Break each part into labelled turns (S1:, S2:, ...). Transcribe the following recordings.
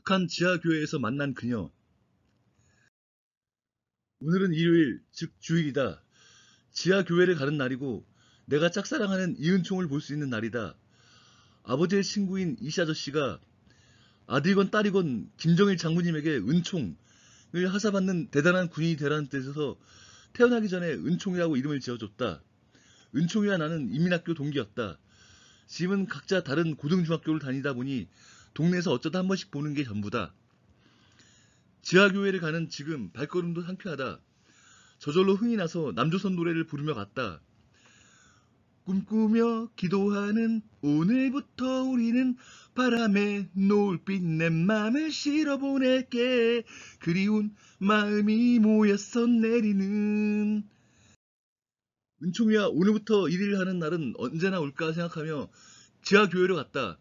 S1: 북한 지하교회에서 만난 그녀. 오늘은 일요일, 즉 주일이다. 지하교회를 가는 날이고 내가 짝사랑하는 이은총을 볼 수 있는 날이다. 아버지의 친구인 이씨 아저씨가 아들건 딸이건 김정일 장군님에게 은총을 하사받는 대단한 군인이 되라는 뜻에서 태어나기 전에 은총이라고 이름을 지어줬다. 은총이와 나는 이민학교 동기였다. 지금은 각자 다른 고등중학교를 다니다 보니 동네에서 어쩌다 한 번씩 보는 게 전부다. 지하교회를 가는 지금 발걸음도 상쾌하다. 저절로 흥이 나서 남조선 노래를 부르며 갔다. 꿈꾸며 기도하는 오늘부터 우리는 바람에 노을빛 내 맘을 실어 보낼게 그리운 마음이 모여서 내리는 은총이야 오늘부터 일일 하는 날은 언제나 올까 생각하며 지하교회로 갔다.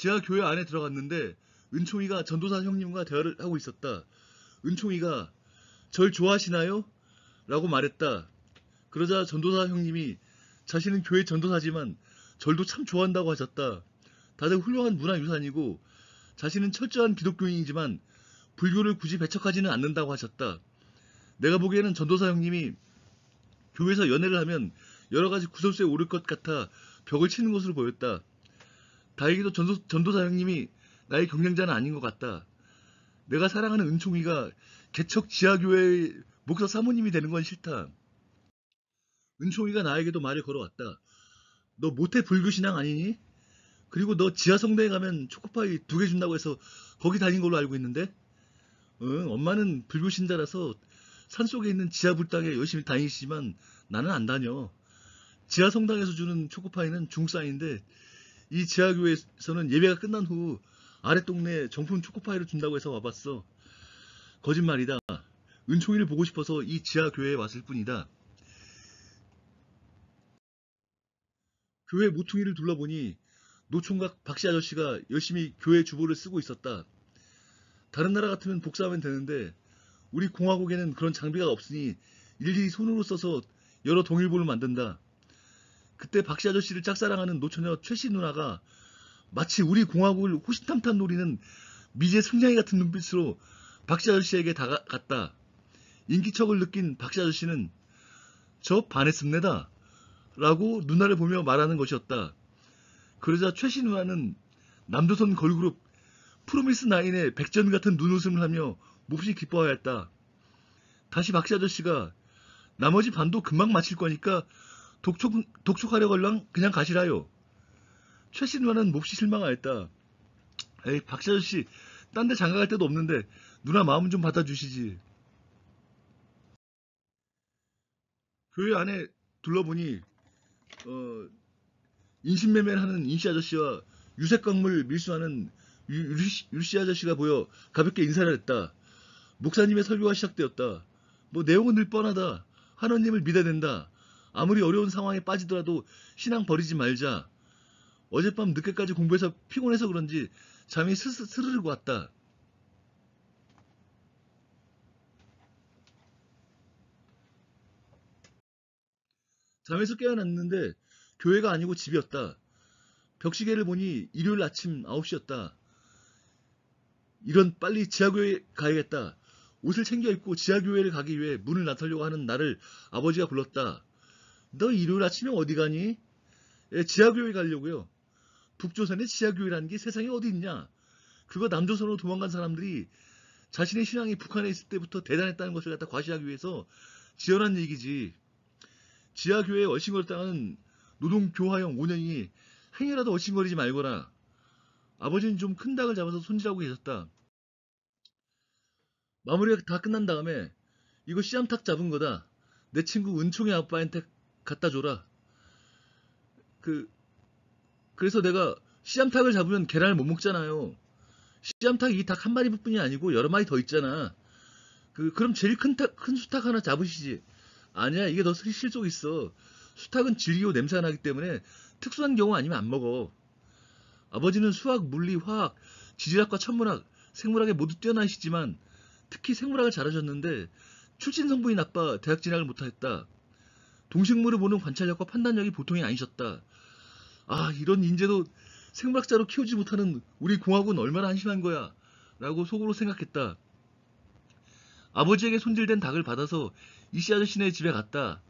S1: 지하 교회 안에 들어갔는데 은총이가 전도사 형님과 대화를 하고 있었다. 은총이가 절 좋아하시나요? 라고 말했다. 그러자 전도사 형님이 자신은 교회 전도사지만 절도 참 좋아한다고 하셨다. 다들 훌륭한 문화유산이고 자신은 철저한 기독교인이지만 불교를 굳이 배척하지는 않는다고 하셨다. 내가 보기에는 전도사 형님이 교회에서 연애를 하면 여러 가지 구설수에 오를 것 같아 벽을 치는 것으로 보였다. 다행히도 전도, 전도사장님이 나의 경쟁자는 아닌 것 같다. 내가 사랑하는 은총이가 개척 지하교회의 목사 사모님이 되는 건 싫다. 은총이가 나에게도 말을 걸어왔다. 너 모태 불교신앙 아니니? 그리고 너지하성당에 가면 초코파이 두 개 준다고 해서 거기 다닌 걸로 알고 있는데? 응, 엄마는 불교신자라서 산속에 있는 지하불당에 열심히 다니시지만 나는 안 다녀. 지하성당에서 주는 초코파이는 중사인데 이 지하교회에서는 예배가 끝난 후 아래 동네 정품 초코파이를 준다고 해서 와봤어. 거짓말이다. 은총이를 보고 싶어서 이 지하교회에 왔을 뿐이다. 교회 모퉁이를 둘러보니 노총각 박씨 아저씨가 열심히 교회 주보를 쓰고 있었다. 다른 나라 같으면 복사하면 되는데 우리 공화국에는 그런 장비가 없으니 일일이 손으로 써서 여러 동일본을 만든다. 그때 박씨 아저씨를 짝사랑하는 노처녀 최씨 누나가 마치 우리 공화국을 호시탐탐 노리는 미제 승냥이 같은 눈빛으로 박씨 아저씨에게 다가갔다. 인기척을 느낀 박씨 아저씨는 저 반했습니다. 라고 누나를 보며 말하는 것이었다. 그러자 최씨 누나는 남조선 걸그룹 프로미스 나인의 백전 같은 눈웃음을 하며 몹시 기뻐하였다. 다시 박씨 아저씨가 나머지 반도 금방 마칠 거니까 독촉, 독촉하려 걸랑 그냥 가시라요. 최신화는 몹시 실망하였다. 에이 박자주씨 딴 데 장가갈 데도 없는데 누나 마음 은좀 받아주시지. 교회 안에 둘러보니 어, 인신매매를 하는 인씨 아저씨와 유색강물 밀수하는 유, 유씨, 아저씨가 보여 가볍게 인사를 했다. 목사님의 설교가 시작되었다. 뭐 내용은 늘 뻔하다. 하느님을 믿어야 된다. 아무리 어려운 상황에 빠지더라도 신앙 버리지 말자. 어젯밤 늦게까지 공부해서 피곤해서 그런지 잠이 스르스르 왔다. 잠에서 깨어났는데 교회가 아니고 집이었다. 벽시계를 보니 일요일 아침 9시였다. 이런 빨리 지하교회 가야겠다. 옷을 챙겨 입고 지하교회를 가기 위해 문을 나서려고 하는 나를 아버지가 불렀다. 너 일요일 아침에 어디 가니? 예, 지하교회 가려고요. 북조선에 지하교회라는 게 세상에 어디 있냐? 그거 남조선으로 도망간 사람들이 자신의 신앙이 북한에 있을 때부터 대단했다는 것을 갖다 과시하기 위해서 지어한 얘기지. 지하교회에 얼씬거렸다는 노동교화형 5년이 행여라도 얼씬거리지 말거라. 아버지는 좀 큰 닭을 잡아서 손질하고 계셨다. 마무리가 다 끝난 다음에 이거 씨암탁 잡은 거다. 내 친구 은총의 아빠한테 갖다 줘라. 그, 그래서 내가 씨암탉을 잡으면 계란을 못 먹잖아요. 씨암탉 이닭 한 마리뿐이 아니고 여러 마리 더 있잖아. 그, 그럼 제일 큰 닭, 큰 수탉 하나 잡으시지. 아니야, 이게 더 실속 있어. 수탉은 질기고 냄새가 나기 때문에 특수한 경우 아니면 안 먹어. 아버지는 수학, 물리, 화학, 지질학과 천문학, 생물학에 모두 뛰어나시지만 특히 생물학을 잘하셨는데 출신 성분이 나빠 대학 진학을 못하겠다 동식물을 보는 관찰력과 판단력이 보통이 아니셨다. 아 이런 인재도 생물학자로 키우지 못하는 우리 공학은 얼마나 한심한 거야 라고 속으로 생각했다. 아버지에게 손질된 닭을 받아서 이씨 아저씨네 집에 갔다.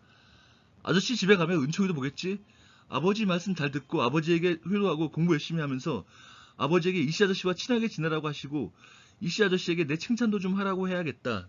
S1: 아저씨 집에 가면 은총이도 보겠지? 아버지 말씀 잘 듣고 아버지에게 회로하고 공부 열심히 하면서 아버지에게 이씨 아저씨와 친하게 지내라고 하시고 이씨 아저씨에게 내 칭찬도 좀 하라고 해야겠다.